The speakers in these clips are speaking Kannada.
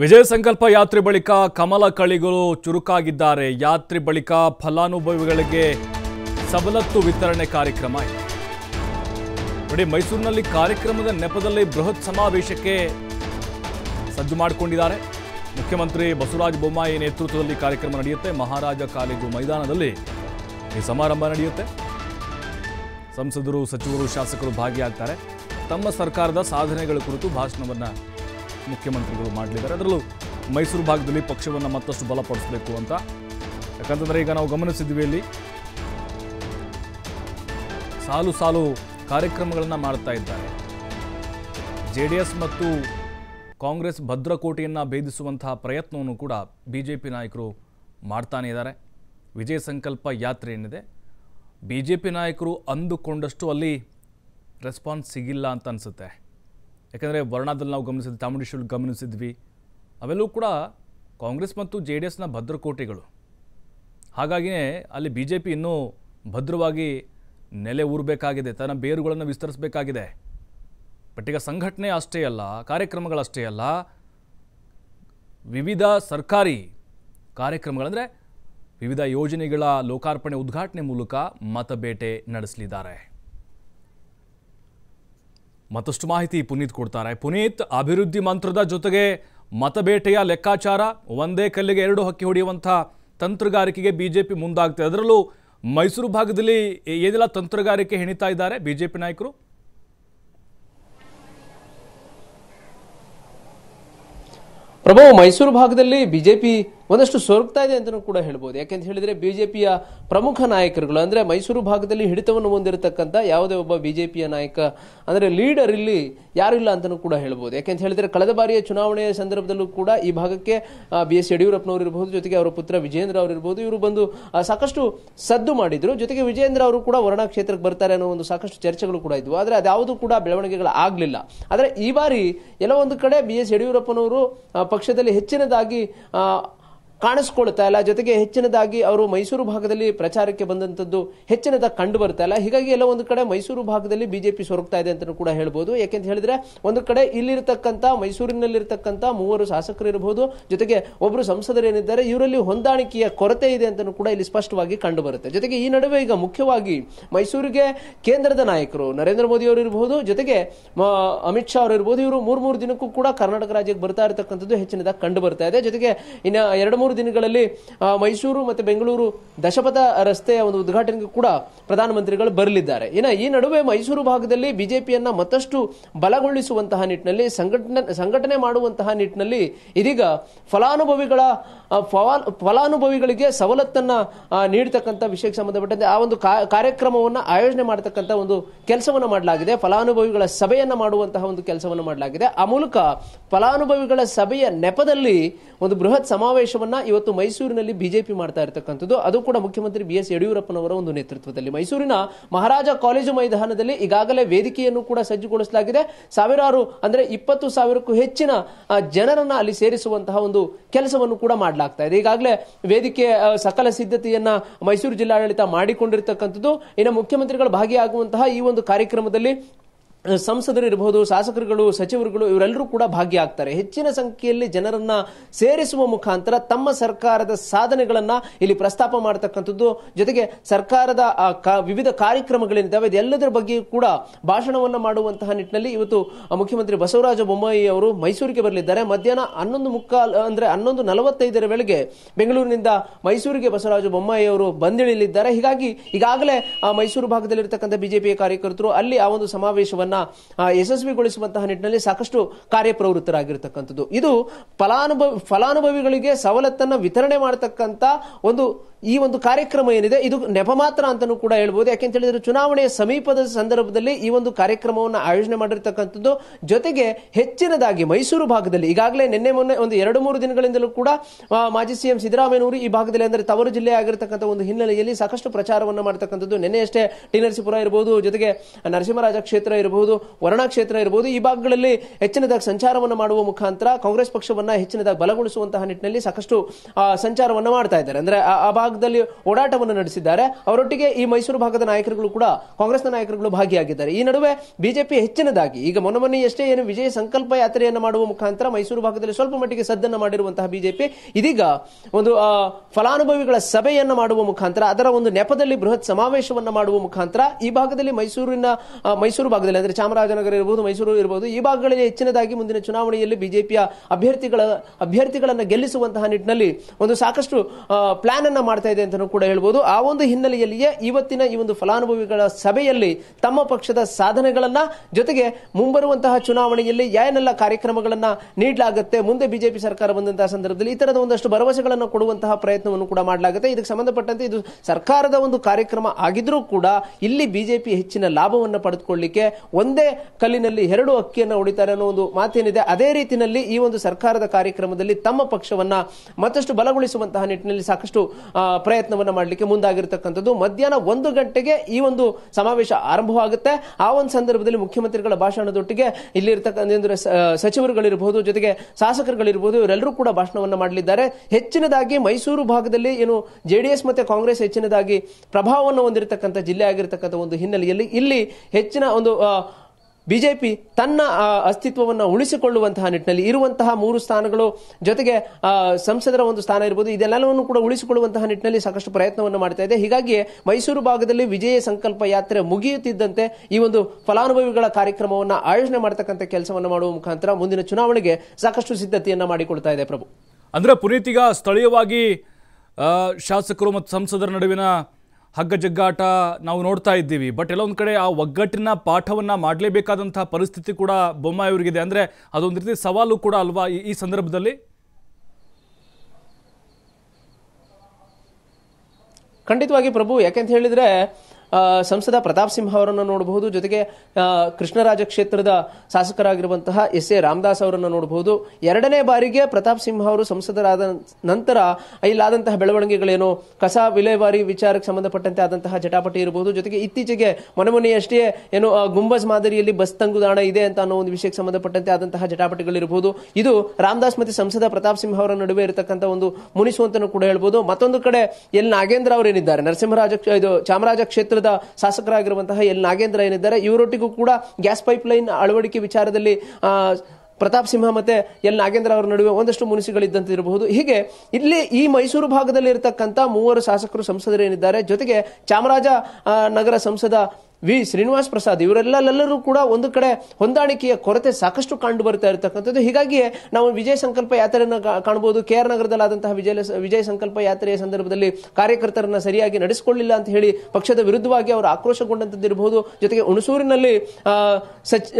ವಿಜಯ ಸಂಕಲ್ಪ ಯಾತ್ರೆ ಬಳಿಕ ಕಮಲ ಕಳಿಗಳು ಚುರುಕಾಗಿದ್ದಾರೆ ಯಾತ್ರೆ ಬಳಿಕ ಫಲಾನುಭವಿಗಳಿಗೆ ಸವಲತ್ತು ವಿತರಣೆ ಕಾರ್ಯಕ್ರಮ ನೋಡಿ ಮೈಸೂರಿನಲ್ಲಿ ಕಾರ್ಯಕ್ರಮದ ನೆಪದಲ್ಲಿ ಬೃಹತ್ ಸಮಾವೇಶಕ್ಕೆ ಸಜ್ಜು ಮಾಡಿಕೊಂಡಿದ್ದಾರೆ ಮುಖ್ಯಮಂತ್ರಿ ಬಸವರಾಜ ಬೊಮ್ಮಾಯಿ ನೇತೃತ್ವದಲ್ಲಿ ಕಾರ್ಯಕ್ರಮ ನಡೆಯುತ್ತೆ ಮಹಾರಾಜ ಕಾಲೇಜು ಮೈದಾನದಲ್ಲಿ ಈ ಸಮಾರಂಭ ನಡೆಯುತ್ತೆ ಸಂಸದರು ಸಚಿವರು ಶಾಸಕರು ಭಾಗಿಯಾಗ್ತಾರೆ ತಮ್ಮ ಸರ್ಕಾರದ ಸಾಧನೆಗಳ ಕುರಿತು ಭಾಷಣವನ್ನು ಮುಖ್ಯಮಂತ್ರಿಗಳು ಮಾಡಲಿದ್ದಾರೆ ಅದರಲ್ಲೂ ಮೈಸೂರು ಭಾಗದಲ್ಲಿ ಪಕ್ಷವನ್ನು ಮತ್ತಷ್ಟು ಬಲಪಡಿಸಬೇಕು ಅಂತ ಯಾಕಂತಂದರೆ ಈಗ ನಾವು ಗಮನಿಸಿದ್ವಿ ಇಲ್ಲಿ ಸಾಲು ಸಾಲು ಕಾರ್ಯಕ್ರಮಗಳನ್ನು ಮಾಡ್ತಾ ಇದ್ದಾರೆ ಜೆ ಡಿ ಎಸ್ ಮತ್ತು ಕಾಂಗ್ರೆಸ್ ಭದ್ರಕೋಟೆಯನ್ನು ಭೇದಿಸುವಂತಹ ಪ್ರಯತ್ನವನ್ನು ಕೂಡ ಬಿ ಜೆ ಪಿ ನಾಯಕರು ಮಾಡ್ತಾನೆ ಇದ್ದಾರೆ ವಿಜಯ ಸಂಕಲ್ಪ ಯಾತ್ರೆ ಏನಿದೆ ಬಿ ಜೆ ಪಿ ನಾಯಕರು ಅಂದುಕೊಂಡಷ್ಟು ಅಲ್ಲಿ ರೆಸ್ಪಾನ್ಸ್ ಸಿಗಿಲ್ಲ ಅಂತ ಅನಿಸುತ್ತೆ ಯಾಕಂದರೆ ವರ್ಣದಲ್ಲಿ ನಾವು ಗಮನಿಸಿದ್ವಿ ಚಾಮುಂಡೇಶ್ವರಿ ಗಮನಿಸಿದ್ವಿ ಅವೆಲ್ಲವೂ ಕೂಡ ಕಾಂಗ್ರೆಸ್ ಮತ್ತು ಜೆ ಡಿ ಎಸ್ನ ಭದ್ರಕೋಟೆಗಳು ಹಾಗಾಗಿಯೇ ಅಲ್ಲಿ ಬಿ ಜೆ ಪಿ ಇನ್ನೂ ಭದ್ರವಾಗಿ ನೆಲೆ ಊರಬೇಕಾಗಿದೆ ತನ್ನ ಬೇರುಗಳನ್ನು ವಿಸ್ತರಿಸಬೇಕಾಗಿದೆ ಬಟ್ ಈಗ ಸಂಘಟನೆ ಅಷ್ಟೇ ಅಲ್ಲ ಕಾರ್ಯಕ್ರಮಗಳಷ್ಟೇ ಅಲ್ಲ ವಿವಿಧ ಸರ್ಕಾರಿ ಕಾರ್ಯಕ್ರಮಗಳಂದರೆ ವಿವಿಧ ಯೋಜನೆಗಳ ಲೋಕಾರ್ಪಣೆ ಉದ್ಘಾಟನೆ ಮೂಲಕ ಮತಬೇಟೆ ನಡೆಸಲಿದ್ದಾರೆ ಮತ್ತಷ್ಟು ಮಾಹಿತಿ ಪುನೀತ್ ಕೊಡ್ತಾರೆ ಪುನೀತ್ ಅಭಿವೃದ್ಧಿ ಮಂತ್ರದ ಜೊತೆಗೆ ಮತಬೇಟೆಯ ಲೆಕ್ಕಾಚಾರ ಒಂದೇ ಕಲ್ಲಿಗೆ ಎರಡು ಹಕ್ಕಿ ಹೊಡೆಯುವಂಥ ತಂತ್ರಗಾರಿಕೆಗೆ ಬಿಜೆಪಿ ಮುಂದಾಗ್ತದೆ ಅದರಲ್ಲೂ ಮೈಸೂರು ಭಾಗದಲ್ಲಿ ಏನೆಲ್ಲ ತಂತ್ರಗಾರಿಕೆ ಹೆಣಿತಾ ಇದ್ದಾರೆ ಬಿಜೆಪಿ ನಾಯಕರು ಪ್ರಭು ಮೈಸೂರು ಭಾಗದಲ್ಲಿ ಬಿಜೆಪಿ ಒಂದಷ್ಟು ಸೊರಗ್ತಾ ಇದೆ ಅಂತಲೂ ಕೂಡ ಹೇಳ್ಬೋದು ಯಾಕೆಂತ ಹೇಳಿದ್ರೆ ಬಿಜೆಪಿಯ ಪ್ರಮುಖ ನಾಯಕರುಗಳು ಅಂದ್ರೆ ಮೈಸೂರು ಭಾಗದಲ್ಲಿ ಹಿಡಿತವನ್ನು ಹೊಂದಿರತಕ್ಕಂಥ ಯಾವುದೇ ಒಬ್ಬ ಬಿಜೆಪಿಯ ನಾಯಕ ಅಂದ್ರೆ ಲೀಡರ್ ಇಲ್ಲಿ ಯಾರಿಲ್ಲ ಅಂತಲೂ ಕೂಡ ಹೇಳ್ಬೋದು ಯಾಕೆಂತ ಹೇಳಿದ್ರೆ ಕಳೆದ ಬಾರಿಯ ಚುನಾವಣೆಯ ಸಂದರ್ಭದಲ್ಲೂ ಕೂಡ ಈ ಭಾಗಕ್ಕೆ ಬಿ ಎಸ್ ಯಡಿಯೂರಪ್ಪನವರು ಇರಬಹುದು ಜೊತೆಗೆ ಅವರ ಪುತ್ರ ವಿಜೇಂದ್ರ ಅವರು ಇರಬಹುದು ಇವರು ಬಂದು ಸಾಕಷ್ಟು ಸದ್ದು ಮಾಡಿದ್ರು ಜೊತೆಗೆ ವಿಜೇಂದ್ರ ಅವರು ಕೂಡ ವರ್ಣಾ ಕ್ಷೇತ್ರಕ್ಕೆ ಬರ್ತಾರೆ ಅನ್ನೋ ಒಂದು ಸಾಕಷ್ಟು ಚರ್ಚೆಗಳು ಕೂಡ ಇದ್ವು ಆದ್ರೆ ಅದ್ಯಾವುದು ಕೂಡ ಬೆಳವಣಿಗೆಗಳು ಆಗಲಿಲ್ಲ ಆದರೆ ಈ ಬಾರಿ ಎಲ್ಲ ಒಂದು ಕಡೆ ಬಿ ಎಸ್ ಯಡಿಯೂರಪ್ಪನವರು ಪಕ್ಷದಲ್ಲಿ ಹೆಚ್ಚಿನದಾಗಿ ಕಾಣಿಸ್ಕೊಳ್ತಾ ಇಲ್ಲ ಜೊತೆಗೆ ಹೆಚ್ಚಿನದಾಗಿ ಅವರು ಮೈಸೂರು ಭಾಗದಲ್ಲಿ ಪ್ರಚಾರಕ್ಕೆ ಬಂದಂತದ್ದು ಹೆಚ್ಚಿನದ ಕಂಡು ಬರ್ತಾ ಇಲ್ಲ ಹೀಗಾಗಿ ಎಲ್ಲ ಒಂದು ಕಡೆ ಮೈಸೂರು ಭಾಗದಲ್ಲಿ ಬಿಜೆಪಿ ಸೊರಗ್ತಾ ಇದೆ ಅಂತ ಕೂಡ ಹೇಳ್ಬೋದು ಯಾಕೆಂತ ಹೇಳಿದ್ರೆ ಒಂದು ಕಡೆ ಇಲ್ಲಿರ್ತಕ್ಕಂಥ ಮೈಸೂರಿನಲ್ಲಿರತಕ್ಕಂಥ ಮೂವರು ಶಾಸಕರು ಇರಬಹುದು ಜೊತೆಗೆ ಒಬ್ಬರು ಸಂಸದರು ಏನಿದ್ದಾರೆ ಇವರಲ್ಲಿ ಹೊಂದಾಣಿಕೆಯ ಕೊರತೆ ಇದೆ ಅಂತ ಕೂಡ ಇಲ್ಲಿ ಸ್ಪಷ್ಟವಾಗಿ ಕಂಡು ಬರುತ್ತೆ ಜೊತೆಗೆ ಈ ನಡುವೆ ಈಗ ಮುಖ್ಯವಾಗಿ ಮೈಸೂರಿಗೆ ಕೇಂದ್ರದ ನಾಯಕರು ನರೇಂದ್ರ ಮೋದಿ ಅವರು ಇರಬಹುದು ಜೊತೆಗೆ ಅಮಿತ್ ಶಾ ಅವರು ಇರಬಹುದು ಇವರು ಮೂರು ಮೂರು ದಿನಕ್ಕೂ ಕೂಡ ಕರ್ನಾಟಕ ರಾಜ್ಯಕ್ಕೆ ಬರ್ತಾ ಇರತಕ್ಕಂಥದ್ದು ಹೆಚ್ಚಿನದಾಗಿ ಕಂಡು ಬರ್ತಾ ಇದೆ ಜೊತೆಗೆ ಇನ್ನು ಎರಡು ಮೂರು ಮೂರು ದಿನಗಳಲ್ಲಿ ಮೈಸೂರು ಮತ್ತು ಬೆಂಗಳೂರು ದಶಪಥ ರಸ್ತೆಯ ಒಂದು ಉದ್ಘಾಟನೆಗೂ ಕೂಡ ಪ್ರಧಾನಮಂತ್ರಿಗಳು ಬರಲಿದ್ದಾರೆ ಇನ್ನು ಈ ನಡುವೆ ಮೈಸೂರು ಭಾಗದಲ್ಲಿ ಬಿಜೆಪಿಯನ್ನು ಮತ್ತಷ್ಟು ಬಲಗೊಳಿಸುವಂತಹ ನಿಟ್ಟಿನಲ್ಲಿ ಸಂಘಟನೆ ಸಂಘಟನೆ ಮಾಡುವಂತಹ ನಿಟ್ಟಿನಲ್ಲಿ ಇದೀಗ ಫಲಾನುಭವಿಗಳ ಫಲಾನುಭವಿಗಳಿಗೆ ಸವಲತ್ತನ್ನ ನೀಡತಕ್ಕಂಥ ವಿಷಯಕ್ಕೆ ಸಂಬಂಧಪಟ್ಟಂತೆ ಆ ಒಂದು ಕಾರ್ಯಕ್ರಮವನ್ನು ಆಯೋಜನೆ ಮಾಡತಕ್ಕಂಥ ಒಂದು ಕೆಲಸವನ್ನು ಮಾಡಲಾಗಿದೆ ಫಲಾನುಭವಿಗಳ ಸಭೆಯನ್ನ ಮಾಡುವಂತಹ ಒಂದು ಕೆಲಸವನ್ನು ಮಾಡಲಾಗಿದೆ ಆ ಮೂಲಕ ಫಲಾನುಭವಿಗಳ ಸಭೆಯ ನೆಪದಲ್ಲಿ ಒಂದು ಬೃಹತ್ ಸಮಾವೇಶವನ್ನು ಇವತ್ತು ಮೈಸೂರಿನಲ್ಲಿ ಬಿಜೆಪಿ ಮಾಡ್ತಾ ಇರತಕ್ಕಂಥದ್ದು ಅದು ಕೂಡ ಮುಖ್ಯಮಂತ್ರಿ ಬಿ ಎಸ್ ಯಡಿಯೂರಪ್ಪನವರ ಒಂದು ನೇತೃತ್ವದಲ್ಲಿ ಮೈಸೂರಿನ ಮಹಾರಾಜ ಕಾಲೇಜು ಮೈದಾನದಲ್ಲಿ ಈಗಾಗಲೇ ವೇದಿಕೆಯನ್ನು ಕೂಡ ಸಜ್ಜುಗೊಳಿಸಲಾಗಿದೆ ಸಾವಿರಾರು ಅಂದ್ರೆ ಇಪ್ಪತ್ತು ಸಾವಿರಕ್ಕೂ ಹೆಚ್ಚಿನ ಜನರನ್ನ ಅಲ್ಲಿ ಸೇರಿಸುವಂತಹ ಒಂದು ಕೆಲಸವನ್ನು ಕೂಡ ಮಾಡಲಾಗ್ತಾ ಇದೆ ಈಗಾಗಲೇ ವೇದಿಕೆ ಸಕಲ ಸಿದ್ಧತೆಯನ್ನ ಮೈಸೂರು ಜಿಲ್ಲಾಡಳಿತ ಮಾಡಿಕೊಂಡಿರ್ತಕ್ಕಂಥದ್ದು ಇನ್ನು ಮುಖ್ಯಮಂತ್ರಿಗಳು ಭಾಗಿಯಾಗುವಂತಹ ಈ ಒಂದು ಕಾರ್ಯಕ್ರಮದಲ್ಲಿ ಸಂಸದರು ಇರಬಹುದು ಶಾಸಕರುಗಳು ಸಚಿವರುಗಳು ಇವರೆಲ್ಲರೂ ಕೂಡ ಭಾಗಿಯಾಗ್ತಾರೆ ಹೆಚ್ಚಿನ ಸಂಖ್ಯೆಯಲ್ಲಿ ಜನರನ್ನ ಸೇರಿಸುವ ಮುಖಾಂತರ ತಮ್ಮ ಸರ್ಕಾರದ ಸಾಧನೆಗಳನ್ನ ಇಲ್ಲಿ ಪ್ರಸ್ತಾಪ ಮಾಡತಕ್ಕಂಥದ್ದು ಜೊತೆಗೆ ಸರ್ಕಾರದ ವಿವಿಧ ಕಾರ್ಯಕ್ರಮಗಳೇನಿದ್ದಾವೆ ಇದೆಲ್ಲದರ ಬಗ್ಗೆ ಕೂಡ ಭಾಷಣವನ್ನು ಮಾಡುವಂತಹ ನಿಟ್ಟಿನಲ್ಲಿ ಇವತ್ತು ಮುಖ್ಯಮಂತ್ರಿ ಬಸವರಾಜ ಬೊಮ್ಮಾಯಿ ಅವರು ಮೈಸೂರಿಗೆ ಬರಲಿದ್ದಾರೆ ಮಧ್ಯಾಹ್ನ ಹನ್ನೊಂದು ಮುಕ್ಕಾಲ್ ಅಂದ್ರೆ ಹನ್ನೊಂದು ನಲವತ್ತೈದರ ವೇಳೆಗೆ ಬೆಂಗಳೂರಿನಿಂದ ಮೈಸೂರಿಗೆ ಬಸವರಾಜ ಬೊಮ್ಮಾಯಿ ಅವರು ಬಂದಿಳಿಯಲಿದ್ದಾರೆ ಹೀಗಾಗಿ ಈಗಾಗಲೇ ಮೈಸೂರು ಭಾಗದಲ್ಲಿರತಕ್ಕಂಥ ಬಿಜೆಪಿಯ ಕಾರ್ಯಕರ್ತರು ಅಲ್ಲಿ ಆ ಒಂದು ಸಮಾವೇಶವನ್ನು ಕಾರ್ಯವನ್ನು ಯಶಸ್ವಿಗೊಳಿಸುವಂತಹ ನಿಟ್ಟಿನಲ್ಲಿ ಸಾಕಷ್ಟು ಕಾರ್ಯಪ್ರವೃತ್ತರಾಗಿರ್ತಕ್ಕಂಥದ್ದು ಇದು ಫಲಾನುಭವಿ ಫಲಾನುಭವಿಗಳಿಗೆ ಸವಲತ್ತನ್ನು ವಿತರಣೆ ಮಾಡತಕ್ಕಂತ ಒಂದು ಈ ಒಂದು ಕಾರ್ಯಕ್ರಮ ಏನಿದೆ ಇದು ನೆಪ ಮಾತ್ರ ಅಂತಲೂ ಕೂಡ ಹೇಳ್ಬೋದು ಯಾಕೆಂತ ಹೇಳಿದ್ರೆ ಚುನಾವಣೆಯ ಸಮೀಪದ ಸಂದರ್ಭದಲ್ಲಿ ಈ ಒಂದು ಕಾರ್ಯಕ್ರಮವನ್ನು ಆಯೋಜನೆ ಮಾಡಿರ್ತಕ್ಕಂಥದ್ದು ಜೊತೆಗೆ ಹೆಚ್ಚಿನದಾಗಿ ಮೈಸೂರು ಭಾಗದಲ್ಲಿ ಈಗಾಗಲೇ ನಿನ್ನೆ ಮೊನ್ನೆ ಒಂದು ಎರಡು ಮೂರು ದಿನಗಳಿಂದಲೂ ಕೂಡ ಮಾಜಿ ಸಿಎಂ ಸಿದ್ದರಾಮಯ್ಯನವರು ಈ ಭಾಗದಲ್ಲಿ ಅಂದರೆ ತವರು ಜಿಲ್ಲೆ ಆಗಿರತಕ್ಕಂಥ ಒಂದು ಹಿನ್ನೆಲೆಯಲ್ಲಿ ಸಾಕಷ್ಟು ಪ್ರಚಾರವನ್ನು ಮಾಡ್ತಕ್ಕಂಥದ್ದು ನಿನ್ನೆಯಷ್ಟೇ ಟಿ ನರಸೀಪುರ ಇರಬಹುದು ಜೊತೆಗೆ ನರಸಿಂಹರಾಜ ಕ್ಷೇತ್ರ ಇರಬಹುದು ವರುಣಾ ಕ್ಷೇತ್ರ ಇರಬಹುದು ಈ ಭಾಗಗಳಲ್ಲಿ ಹೆಚ್ಚಿನದಾಗಿ ಸಂಚಾರವನ್ನು ಮಾಡುವ ಮುಖಾಂತರ ಕಾಂಗ್ರೆಸ್ ಪಕ್ಷವನ್ನು ಹೆಚ್ಚಿನದಾಗಿ ಬಲಗೊಳಿಸುವಂತಹ ನಿಟ್ಟಿನಲ್ಲಿ ಸಾಕಷ್ಟು ಸಂಚಾರವನ್ನು ಮಾಡ್ತಾ ಇದ್ದಾರೆ ಅಂದ್ರೆ ಆ ಭಾಗ ಭಾಗದಲ್ಲಿ ಓಡಾಟವನ್ನು ನಡೆಸಿದ್ದಾರೆ ಅವರೊಟ್ಟಿಗೆ ಈ ಮೈಸೂರು ಭಾಗದ ನಾಯಕರುಗಳು ಕೂಡ ಕಾಂಗ್ರೆಸ್ನ ನಾಯಕರುಗಳು ಭಾಗಿಯಾಗಿದ್ದಾರೆ ಈ ನಡುವೆ ಬಿಜೆಪಿ ಹೆಚ್ಚಿನದಾಗಿ ಈಗ ಮೊನ್ನೆ ಮೊನ್ನೆಯಷ್ಟೇ ಏನು ವಿಜಯ ಸಂಕಲ್ಪ ಯಾತ್ರೆಯನ್ನು ಮಾಡುವ ಮುಖಾಂತರ ಮೈಸೂರು ಭಾಗದಲ್ಲಿ ಸ್ವಲ್ಪ ಮಟ್ಟಿಗೆ ಸದ್ದನ್ನು ಮಾಡಿರುವಂತಹ ಬಿಜೆಪಿ ಇದೀಗ ಒಂದು ಫಲಾನುಭವಿಗಳ ಸಭೆಯನ್ನು ಮಾಡುವ ಮುಖಾಂತರ ಅದರ ಒಂದು ನೆಪದಲ್ಲಿ ಬೃಹತ್ ಸಮಾವೇಶವನ್ನು ಮಾಡುವ ಮುಖಾಂತರ ಈ ಭಾಗದಲ್ಲಿ ಮೈಸೂರಿನ ಮೈಸೂರು ಭಾಗದಲ್ಲಿ ಅಂದರೆ ಚಾಮರಾಜನಗರ ಇರಬಹುದು ಮೈಸೂರು ಇರಬಹುದು ಈ ಭಾಗಗಳಲ್ಲಿ ಹೆಚ್ಚಿನದಾಗಿ ಮುಂದಿನ ಚುನಾವಣೆಯಲ್ಲಿ ಬಿಜೆಪಿಯ ಅಭ್ಯರ್ಥಿಗಳ ಅಭ್ಯರ್ಥಿಗಳನ್ನು ಗೆಲ್ಲಿಸುವಂತಹ ನಿಟ್ಟಿನಲ್ಲಿ ಒಂದು ಸಾಕಷ್ಟು ಪ್ಲಾನ್ ಅನ್ನು ಮಾಡ್ತಾರೆ ಮಾಡ್ತಾ ಇದೆ ಅಂತಲೂ ಕೂಡ ಹೇಳ್ಬೋದು ಆ ಒಂದು ಹಿನ್ನೆಲೆಯಲ್ಲಿಯೇ ಇವತ್ತಿನ ಈ ಒಂದು ಫಲಾನುಭವಿಗಳ ಸಭೆಯಲ್ಲಿ ತಮ್ಮ ಪಕ್ಷದ ಸಾಧನೆಗಳನ್ನ ಜೊತೆಗೆ ಮುಂಬರುವಂತಹ ಚುನಾವಣೆಯಲ್ಲಿ ಏನೆಲ್ಲ ಕಾರ್ಯಕ್ರಮಗಳನ್ನ ನೀಡಲಾಗುತ್ತೆ ಮುಂದೆ ಬಿಜೆಪಿ ಸರ್ಕಾರ ಬಂದಂತಹ ಸಂದರ್ಭದಲ್ಲಿ ಈ ತರದ ಒಂದಷ್ಟು ಭರವಸೆಗಳನ್ನು ಕೊಡುವಂತಹ ಪ್ರಯತ್ನವನ್ನು ಕೂಡ ಮಾಡಲಾಗುತ್ತೆ ಇದಕ್ಕೆ ಸಂಬಂಧಪಟ್ಟಂತೆ ಇದು ಸರ್ಕಾರದ ಒಂದು ಕಾರ್ಯಕ್ರಮ ಆಗಿದ್ರೂ ಕೂಡ ಇಲ್ಲಿ ಬಿಜೆಪಿ ಹೆಚ್ಚಿನ ಲಾಭವನ್ನು ಪಡೆದುಕೊಳ್ಳಿಕ್ಕೆ ಒಂದೇ ಕಲ್ಲಿನಲ್ಲಿ ಎರಡು ಅಕ್ಕಿಯನ್ನು ಹೊಡಿತಾರೆ ಅನ್ನೋ ಒಂದು ಮಾತೇನಿದೆ ಅದೇ ರೀತಿಯಲ್ಲಿ ಈ ಒಂದು ಸರ್ಕಾರದ ಕಾರ್ಯಕ್ರಮದಲ್ಲಿ ತಮ್ಮ ಪಕ್ಷವನ್ನ ಮತ್ತಷ್ಟು ಬಲಗೊಳಿಸುವಂತಹ ನಿಟ್ಟಿನಲ್ಲಿ ಸಾಕಷ್ಟು ಪ್ರಯತ್ನವನ್ನು ಮಾಡಲಿಕ್ಕೆ ಮುಂದಾಗಿರತಕ್ಕಂಥದ್ದು ಮಧ್ಯಾಹ್ನ ಒಂದು ಗಂಟೆಗೆ ಈ ಒಂದು ಸಮಾವೇಶ ಆರಂಭವಾಗುತ್ತೆ ಆ ಒಂದು ಸಂದರ್ಭದಲ್ಲಿ ಮುಖ್ಯಮಂತ್ರಿಗಳ ಭಾಷಣದೊಟ್ಟಿಗೆ ಇಲ್ಲಿರ್ತಕ್ಕಂಥ ಸಚಿವರುಗಳಿರಬಹುದು ಜೊತೆಗೆ ಶಾಸಕರುಗಳಿರಬಹುದು ಇವರೆಲ್ಲರೂ ಕೂಡ ಭಾಷಣವನ್ನು ಮಾಡಲಿದ್ದಾರೆ ಹೆಚ್ಚಿನದಾಗಿ ಮೈಸೂರು ಭಾಗದಲ್ಲಿ ಏನು ಜೆಡಿಎಸ್ ಮತ್ತೆ ಕಾಂಗ್ರೆಸ್ ಹೆಚ್ಚಿನದಾಗಿ ಪ್ರಭಾವವನ್ನು ಹೊಂದಿರತಕ್ಕಂಥ ಜಿಲ್ಲೆ ಆಗಿರತಕ್ಕಂಥ ಒಂದು ಹಿನ್ನೆಲೆಯಲ್ಲಿ ಇಲ್ಲಿ ಹೆಚ್ಚಿನ ಒಂದು ಬಿಜೆಪಿ ತನ್ನ ಅಸ್ತಿತ್ವವನ್ನು ಉಳಿಸಿಕೊಳ್ಳುವಂತಹ ನಿಟ್ಟಿನಲ್ಲಿ ಇರುವಂತಹ ಮೂರು ಸ್ಥಾನಗಳು ಜೊತೆಗೆ ಸಂಸದರ ಒಂದು ಸ್ಥಾನ ಇರಬಹುದು ಇದೆಲ್ಲವನ್ನು ಕೂಡ ಉಳಿಸಿಕೊಳ್ಳುವಂತಹ ನಿಟ್ಟಿನಲ್ಲಿ ಸಾಕಷ್ಟು ಪ್ರಯತ್ನವನ್ನು ಮಾಡ್ತಾ ಇದೆ ಹೀಗಾಗಿ ಮೈಸೂರು ಭಾಗದಲ್ಲಿ ವಿಜಯ ಸಂಕಲ್ಪ ಯಾತ್ರೆ ಮುಗಿಯುತ್ತಿದ್ದಂತೆ ಈ ಒಂದು ಫಲಾನುಭವಿಗಳ ಕಾರ್ಯಕ್ರಮವನ್ನು ಆಯೋಜನೆ ಮಾಡತಕ್ಕಂಥ ಕೆಲಸವನ್ನು ಮಾಡುವ ಮುಖಾಂತರ ಮುಂದಿನ ಚುನಾವಣೆಗೆ ಸಾಕಷ್ಟು ಸಿದ್ಧತೆಯನ್ನು ಮಾಡಿಕೊಳ್ತಾ ಇದೆ ಪ್ರಭು ಅಂದ್ರೆ ಪುನೀತಿಗ ಸ್ಥಳೀಯವಾಗಿ ಶಾಸಕರು ಮತ್ತು ಸಂಸದರ ನಡುವಿನ ಹಗ್ಗ ಜಗ್ಗಾಟ ನಾವು ನೋಡ್ತಾ ಇದ್ದೀವಿ ಬಟ್ ಎಲ್ಲೊಂದು ಕಡೆ ಆ ಒಗ್ಗಟ್ಟಿನ ಪಾಠವನ್ನು ಮಾಡಲೇಬೇಕಾದಂತಹ ಪರಿಸ್ಥಿತಿ ಕೂಡ ಅವರಿಗಿದೆ ಅಂದರೆ ಅದೊಂದು ರೀತಿ ಸವಾಲು ಕೂಡ ಅಲ್ವಾ ಈ ಸಂದರ್ಭದಲ್ಲಿ ಖಂಡಿತವಾಗಿ ಪ್ರಭು ಯಾಕೆಂತ ಹೇಳಿದರೆ ಸಂಸದ ಪ್ರತಾಪ್ ಸಿಂಹ ಅವರನ್ನು ನೋಡಬಹುದು ಜೊತೆಗೆ ಕೃಷ್ಣರಾಜ ಕ್ಷೇತ್ರದ ಶಾಸಕರಾಗಿರುವಂತಹ ಎಸ್ ಎ ರಾಮದಾಸ್ ಅವರನ್ನು ನೋಡಬಹುದು ಎರಡನೇ ಬಾರಿಗೆ ಪ್ರತಾಪ್ ಸಿಂಹ ಅವರು ಸಂಸದರಾದ ನಂತರ ಇಲ್ಲಾದಂತಹ ಬೆಳವಣಿಗೆಗಳೇನು ಕಸ ವಿಲೇವಾರಿ ವಿಚಾರಕ್ಕೆ ಸಂಬಂಧಪಟ್ಟಂತೆ ಆದಂತಹ ಜಟಾಪಟಿ ಇರಬಹುದು ಜೊತೆಗೆ ಇತ್ತೀಚೆಗೆ ಮನೆ ಮನೆಯಷ್ಟೇ ಏನು ಗುಂಬಜ್ ಮಾದರಿಯಲ್ಲಿ ಬಸ್ ತಂಗುದಾಣ ಇದೆ ಅಂತ ಅನ್ನೋ ಒಂದು ವಿಷಯಕ್ಕೆ ಸಂಬಂಧಪಟ್ಟಂತೆ ಆದಂತಹ ಇರಬಹುದು ಇದು ರಾಮದಾಸ್ ಮತ್ತು ಸಂಸದ ಪ್ರತಾಪ್ ಸಿಂಹ ಅವರ ನಡುವೆ ಇರತಕ್ಕಂಥ ಒಂದು ಮುನಿಸು ಕೂಡ ಹೇಳಬಹುದು ಮತ್ತೊಂದು ಕಡೆ ಎಲ್ ನಾಗೇಂದ್ರ ಅವರೇನಿದ್ದಾರೆ ನರಸಿಂಹರಾಜ ಇದು ಚಾಮರಾಜ ಕ್ಷೇತ್ರದ ಕ್ಷೇತ್ರದ ಶಾಸಕರಾಗಿರುವಂತಹ ಎಲ್ ನಾಗೇಂದ್ರ ಏನಿದ್ದಾರೆ ಇವರೊಟ್ಟಿಗೂ ಕೂಡ ಗ್ಯಾಸ್ ಪೈಪ್ ಲೈನ್ ಅಳವಡಿಕೆ ವಿಚಾರದಲ್ಲಿ ಪ್ರತಾಪ್ ಸಿಂಹ ಮತ್ತೆ ಎಲ್ ನಾಗೇಂದ್ರ ಅವರ ನಡುವೆ ಒಂದಷ್ಟು ಇರಬಹುದು ಹೀಗೆ ಇಲ್ಲಿ ಈ ಮೈಸೂರು ಭಾಗದಲ್ಲಿ ಇರತಕ್ಕಂತ ಮೂವರು ಶಾಸಕರು ಸಂಸದರು ಏನಿದ್ದಾರೆ ಜೊತೆಗೆ ಚಾಮರಾಜ ನಗರ ಸಂಸದ ವಿ ಶ್ರೀನಿವಾಸ್ ಪ್ರಸಾದ್ ಇವರೆಲ್ಲರೂ ಕೂಡ ಒಂದು ಕಡೆ ಹೊಂದಾಣಿಕೆಯ ಕೊರತೆ ಸಾಕಷ್ಟು ಕಂಡು ಬರ್ತಾ ಇರತಕ್ಕಂಥದ್ದು ಹೀಗಾಗಿ ನಾವು ವಿಜಯ ಸಂಕಲ್ಪ ಯಾತ್ರೆಯನ್ನು ಕಾಣಬಹುದು ಕೆ ಆರ್ ನಗರದಲ್ಲಾದಂತಹ ವಿಜಯ ವಿಜಯ ಸಂಕಲ್ಪ ಯಾತ್ರೆಯ ಸಂದರ್ಭದಲ್ಲಿ ಕಾರ್ಯಕರ್ತರನ್ನ ಸರಿಯಾಗಿ ನಡೆಸಿಕೊಳ್ಳಿಲ್ಲ ಅಂತ ಹೇಳಿ ಪಕ್ಷದ ವಿರುದ್ಧವಾಗಿ ಅವರು ಇರಬಹುದು ಜೊತೆಗೆ ಹುಣಸೂರಿನಲ್ಲಿ ಸಚ್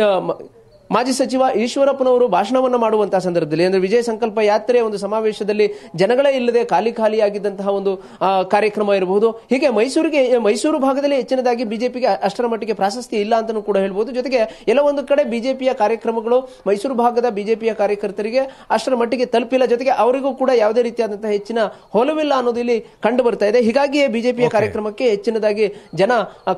ಮಾಜಿ ಸಚಿವ ಈಶ್ವರಪ್ಪನವರು ಭಾಷಣವನ್ನು ಮಾಡುವಂತಹ ಸಂದರ್ಭದಲ್ಲಿ ಅಂದರೆ ವಿಜಯ ಸಂಕಲ್ಪ ಯಾತ್ರೆ ಒಂದು ಸಮಾವೇಶದಲ್ಲಿ ಜನಗಳೇ ಇಲ್ಲದೆ ಖಾಲಿ ಖಾಲಿಯಾಗಿದ್ದಂತಹ ಒಂದು ಕಾರ್ಯಕ್ರಮ ಇರಬಹುದು ಹೀಗೆ ಮೈಸೂರಿಗೆ ಮೈಸೂರು ಭಾಗದಲ್ಲಿ ಹೆಚ್ಚಿನದಾಗಿ ಬಿಜೆಪಿಗೆ ಅಷ್ಟರ ಮಟ್ಟಿಗೆ ಪ್ರಾಶಸ್ತಿ ಇಲ್ಲ ಅಂತ ಕೂಡ ಹೇಳಬಹುದು ಜೊತೆಗೆ ಎಲ್ಲ ಒಂದು ಕಡೆ ಬಿಜೆಪಿಯ ಕಾರ್ಯಕ್ರಮಗಳು ಮೈಸೂರು ಭಾಗದ ಬಿಜೆಪಿಯ ಕಾರ್ಯಕರ್ತರಿಗೆ ಅಷ್ಟರ ಮಟ್ಟಿಗೆ ತಲುಪಿಲ್ಲ ಜೊತೆಗೆ ಅವರಿಗೂ ಕೂಡ ಯಾವುದೇ ರೀತಿಯಾದಂತಹ ಹೆಚ್ಚಿನ ಹೊಲವಿಲ್ಲ ಅನ್ನೋದು ಇಲ್ಲಿ ಕಂಡು ಬರ್ತಾ ಇದೆ ಹೀಗಾಗಿಯೇ ಬಿಜೆಪಿಯ ಕಾರ್ಯಕ್ರಮಕ್ಕೆ ಹೆಚ್ಚಿನದಾಗಿ ಜನ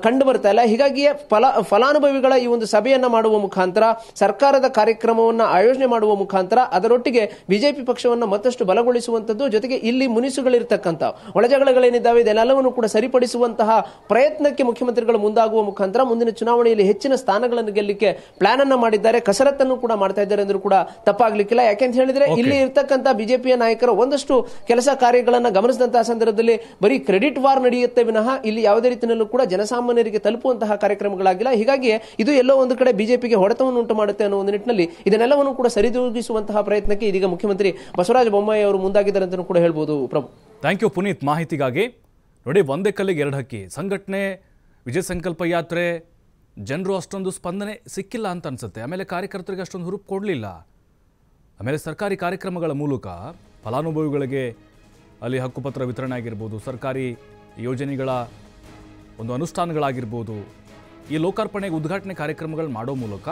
ಕಂಡು ಬರ್ತಾ ಇಲ್ಲ ಹೀಗಾಗಿಯೇ ಫಲ ಫಲಾನುಭವಿಗಳ ಈ ಒಂದು ಸಭೆಯನ್ನ ಮಾಡುವ ಮುಖಾಂತರ ಸರ್ಕಾರದ ಕಾರ್ಯಕ್ರಮವನ್ನು ಆಯೋಜನೆ ಮಾಡುವ ಮುಖಾಂತರ ಅದರೊಟ್ಟಿಗೆ ಬಿಜೆಪಿ ಪಕ್ಷವನ್ನು ಮತ್ತಷ್ಟು ಬಲಗೊಳಿಸುವಂತದ್ದು ಜೊತೆಗೆ ಇಲ್ಲಿ ಮುನಿಸುಗಳಿರ್ತಕ್ಕಂಥ ಒಳಜಗಳಗಳೇನಿದ್ದಾವೆ ಇದೆಲ್ಲವನ್ನು ಕೂಡ ಸರಿಪಡಿಸುವಂತಹ ಪ್ರಯತ್ನಕ್ಕೆ ಮುಖ್ಯಮಂತ್ರಿಗಳು ಮುಂದಾಗುವ ಮುಖಾಂತರ ಮುಂದಿನ ಚುನಾವಣೆಯಲ್ಲಿ ಹೆಚ್ಚಿನ ಸ್ಥಾನಗಳನ್ನು ಗೆಲ್ಲಲಿಕ್ಕೆ ಪ್ಲಾನ್ ಅನ್ನು ಮಾಡಿದ್ದಾರೆ ಕಸರತ್ತನ್ನು ಕೂಡ ಮಾಡ್ತಾ ಇದ್ದಾರೆ ಅಂದ್ರೂ ಕೂಡ ತಪ್ಪಾಗ್ಲಿಕ್ಕಿಲ್ಲ ಯಾಕೆಂತ ಹೇಳಿದ್ರೆ ಇಲ್ಲಿ ಇರ್ತಕ್ಕಂಥ ಬಿಜೆಪಿಯ ನಾಯಕರು ಒಂದಷ್ಟು ಕೆಲಸ ಕಾರ್ಯಗಳನ್ನು ಗಮನಿಸಿದಂತಹ ಸಂದರ್ಭದಲ್ಲಿ ಬರೀ ಕ್ರೆಡಿಟ್ ವಾರ್ ನಡೆಯುತ್ತೆ ವಿನಃ ಇಲ್ಲಿ ಯಾವುದೇ ರೀತಿಯಲ್ಲೂ ಕೂಡ ಜನಸಾಮಾನ್ಯರಿಗೆ ತಲುಪುವಂತಹ ಕಾರ್ಯಕ್ರಮಗಳಾಗಿಲ್ಲ ಹೀಗಾಗಿ ಇದು ಎಲ್ಲೋ ಒಂದು ಕಡೆ ಬಿಜೆಪಿಗೆ ಹೊಡೆತವನ್ನು ಉಂಟು ಮಾಡುತ್ತೆ ಅನ್ನೋ ಒಂದು ನಿಟ್ಟಿನಲ್ಲಿ ಇದನ್ನೆಲ್ಲವನ್ನು ಕೂಡ ಸರಿದೂಗಿಸುವಂತಹ ಪ್ರಯತ್ನಕ್ಕೆ ಇದೀಗ ಮುಖ್ಯಮಂತ್ರಿ ಬಸವರಾಜ ಬೊಮ್ಮಾಯಿ ಅವರು ಮುಂದಾಗಿದ್ದಾರೆ ಅಂತಲೂ ಕೂಡ ಹೇಳ್ಬೋದು ಪ್ರಭು ಥ್ಯಾಂಕ್ ಯು ಪುನೀತ್ ಮಾಹಿತಿಗಾಗಿ ನೋಡಿ ಒಂದೇ ಕಲ್ಲಿಗೆ ಎರಡು ಹಕ್ಕಿ ಸಂಘಟನೆ ವಿಜಯ ಸಂಕಲ್ಪ ಯಾತ್ರೆ ಜನರು ಅಷ್ಟೊಂದು ಸ್ಪಂದನೆ ಸಿಕ್ಕಿಲ್ಲ ಅಂತ ಅನ್ಸುತ್ತೆ ಆಮೇಲೆ ಕಾರ್ಯಕರ್ತರಿಗೆ ಅಷ್ಟೊಂದು ಹುರುಪು ಕೊಡಲಿಲ್ಲ ಆಮೇಲೆ ಸರ್ಕಾರಿ ಕಾರ್ಯಕ್ರಮಗಳ ಮೂಲಕ ಫಲಾನುಭವಿಗಳಿಗೆ ಅಲ್ಲಿ ಹಕ್ಕುಪತ್ರ ವಿತರಣೆ ಆಗಿರ್ಬೋದು ಸರ್ಕಾರಿ ಯೋಜನೆಗಳ ಒಂದು ಅನುಷ್ಠಾನಗಳಾಗಿರ್ಬೋದು ಈ ಲೋಕಾರ್ಪಣೆ ಉದ್ಘಾಟನೆ ಕಾರ್ಯಕ್ರಮಗಳು ಮಾಡೋ ಮೂಲಕ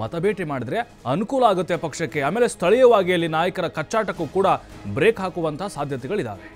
ಮತಬೇಟೆ ಮಾಡಿದ್ರೆ ಅನುಕೂಲ ಆಗುತ್ತೆ ಪಕ್ಷಕ್ಕೆ ಆಮೇಲೆ ಸ್ಥಳೀಯವಾಗಿ ಅಲ್ಲಿ ನಾಯಕರ ಕಚ್ಚಾಟಕ್ಕೂ ಕೂಡ ಬ್ರೇಕ್ ಹಾಕುವಂತಹ ಸಾಧ್ಯತೆಗಳಿದ್ದಾವೆ